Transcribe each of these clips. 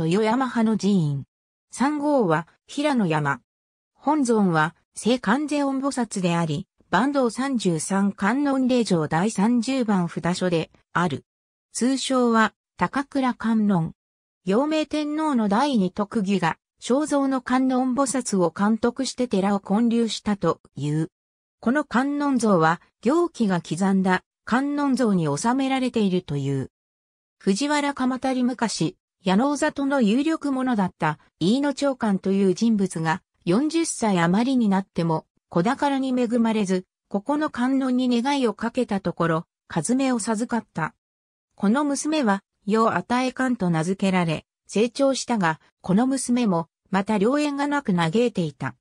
豊山派の寺院。三号は平野山。本尊は聖観世音菩薩であり、坂道三十三観音霊場第三十番札所である。通称は高倉観音。陽明天皇の第二特技が肖像の観音菩薩を監督して寺を建立したという。この観音像は行基が刻んだ観音像に収められているという。藤原鎌足昔、矢野里の有力者だった飯野長官という人物が40歳余りになっても小宝に恵まれず、ここの観音に願いをかけたところ、和めを授かった。この娘は、よ与えかんと名付けられ、成長したが、この娘も、また良縁がなく嘆いていた。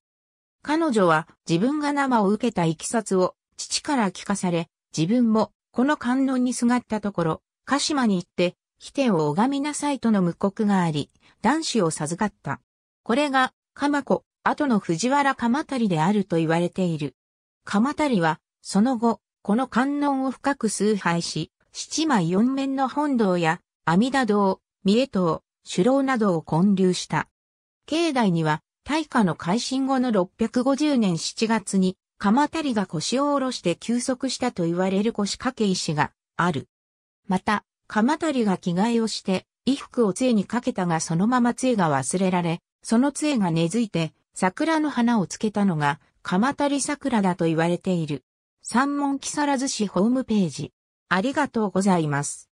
彼女は自分が生を受けたいきさつを父から聞かされ、自分もこの観音にすがったところ、鹿島に行って飛天を拝みなさいとの無告があり、男子を授かった。これが、鎌子、後の藤原鎌足であると言われている。鎌足は、その後、この観音を深く崇拝し、七枚四面の本堂や、阿弥陀堂、三重堂、首楼などを建立した。境内には、大化の改新後の650年7月に、鎌足が腰を下ろして休息したと言われる腰掛け石がある。また、鎌足が着替えをして、衣服を杖にかけたがそのまま杖が忘れられ、その杖が根付いて、桜の花をつけたのが、鎌足桜だと言われている。三門木更津市ホームページ。ありがとうございます。